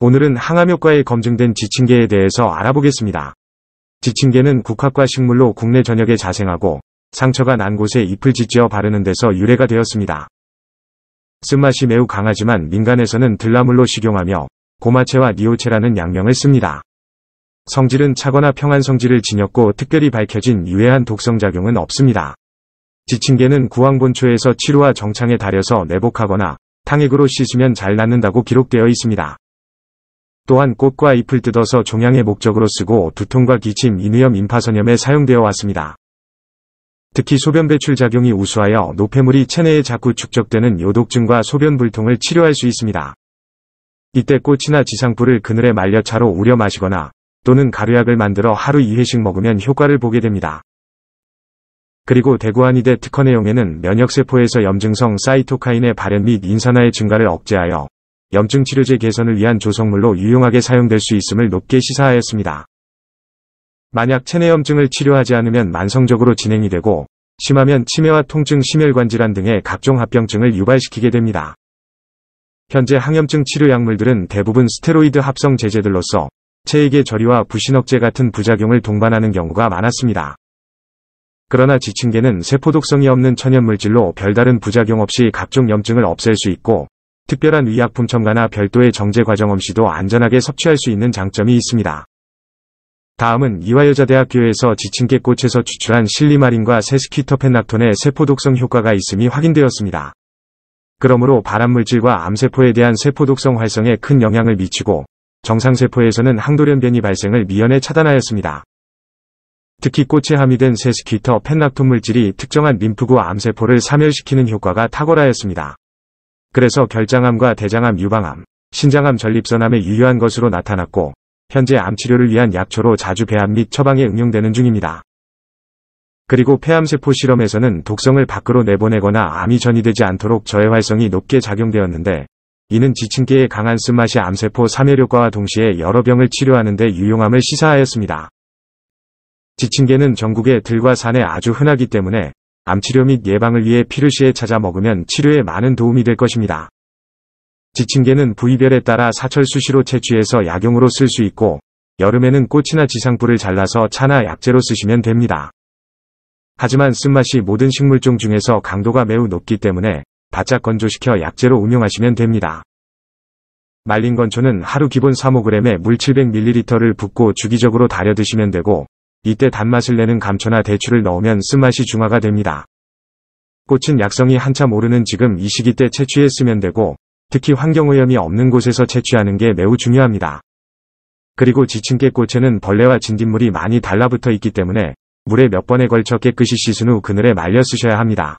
오늘은 항암효과에 검증된 지층계에 대해서 알아보겠습니다. 지층계는 국화과 식물로 국내 전역에 자생하고 상처가 난 곳에 잎을 짓지어 바르는 데서 유래가 되었습니다. 쓴맛이 매우 강하지만 민간에서는 들나물로 식용하며 고마채와 니오체라는 양명을 씁니다. 성질은 차거나 평안 성질을 지녔고 특별히 밝혀진 유해한 독성작용은 없습니다. 지층계는 구황본초에서 치료와 정창에 달여서 내복하거나 탕액으로 씻으면 잘 낫는다고 기록되어 있습니다. 또한 꽃과 잎을 뜯어서 종양의 목적으로 쓰고 두통과 기침, 인후염, 임파선염에 사용되어 왔습니다. 특히 소변 배출 작용이 우수하여 노폐물이 체내에 자꾸 축적되는 요독증과 소변 불통을 치료할 수 있습니다. 이때 꽃이나 지상풀을 그늘에 말려 차로 우려 마시거나 또는 가루약을 만들어 하루 2회씩 먹으면 효과를 보게 됩니다. 그리고 대구한의대 특허 내용에는 면역세포에서 염증성 사이토카인의 발현 및 인산화의 증가를 억제하여 염증 치료제 개선을 위한 조성물로 유용하게 사용될 수 있음을 높게 시사하였습니다. 만약 체내염증을 치료하지 않으면 만성적으로 진행이 되고 심하면 치매와 통증, 심혈관 질환 등의 각종 합병증을 유발시키게 됩니다. 현재 항염증 치료 약물들은 대부분 스테로이드 합성 제제들로서 체액의 저리와 부신억제 같은 부작용을 동반하는 경우가 많았습니다. 그러나 지층계는 세포독성이 없는 천연물질로 별다른 부작용 없이 각종 염증을 없앨 수 있고 특별한 의약품 첨가나 별도의 정제 과정 없이도 안전하게 섭취할 수 있는 장점이 있습니다. 다음은 이화여자대학교에서 지친개 꽃에서 추출한 실리마린과 세스키터펜락톤의 세포독성 효과가 있음이 확인되었습니다. 그러므로 발암물질과 암세포에 대한 세포독성 활성에 큰 영향을 미치고 정상세포에서는 항돌연 변이 발생을 미연에 차단하였습니다. 특히 꽃에 함유된 세스키터 펜락톤 물질이 특정한 림프구 암세포를 사멸시키는 효과가 탁월하였습니다. 그래서 결장암과 대장암 유방암, 신장암 전립선암에 유효한 것으로 나타났고 현재 암 치료를 위한 약초로 자주 배암및 처방에 응용되는 중입니다. 그리고 폐암세포 실험에서는 독성을 밖으로 내보내거나 암이 전이되지 않도록 저해활성이 높게 작용되었는데 이는 지침계의 강한 쓴맛이 암세포 사멸효과와 동시에 여러 병을 치료하는 데 유용함을 시사하였습니다. 지침계는 전국의 들과 산에 아주 흔하기 때문에 암치료 및 예방을 위해 필요시에 찾아 먹으면 치료에 많은 도움이 될 것입니다. 지침계는 부위별에 따라 사철 수시로 채취해서 약용으로 쓸 수 있고 여름에는 꽃이나 지상풀을 잘라서 차나 약재로 쓰시면 됩니다. 하지만 쓴맛이 모든 식물종 중에서 강도가 매우 높기 때문에 바짝 건조시켜 약재로 응용하시면 됩니다. 말린 건초는 하루 기본 3호g에 물 700ml를 붓고 주기적으로 달여 드시면 되고 이때 단맛을 내는 감초나 대추를 넣으면 쓴맛이 중화가 됩니다. 꽃은 약성이 한참 오르는 지금 이 시기 때 채취해 쓰면 되고 특히 환경오염이 없는 곳에서 채취하는 게 매우 중요합니다. 그리고 지친 깨꽃에는 벌레와 진딧물이 많이 달라붙어 있기 때문에 물에 몇 번에 걸쳐 깨끗이 씻은 후 그늘에 말려 쓰셔야 합니다.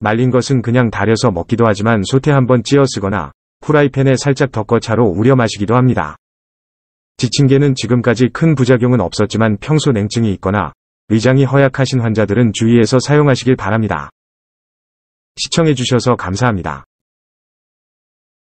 말린 것은 그냥 달여서 먹기도 하지만 소태 한번 찧어 쓰거나 프라이팬에 살짝 덮어 차로 우려 마시기도 합니다. 지침계는 지금까지 큰 부작용은 없었지만 평소 냉증이 있거나 위장이 허약하신 환자들은 주의해서 사용하시길 바랍니다. 시청해주셔서 감사합니다.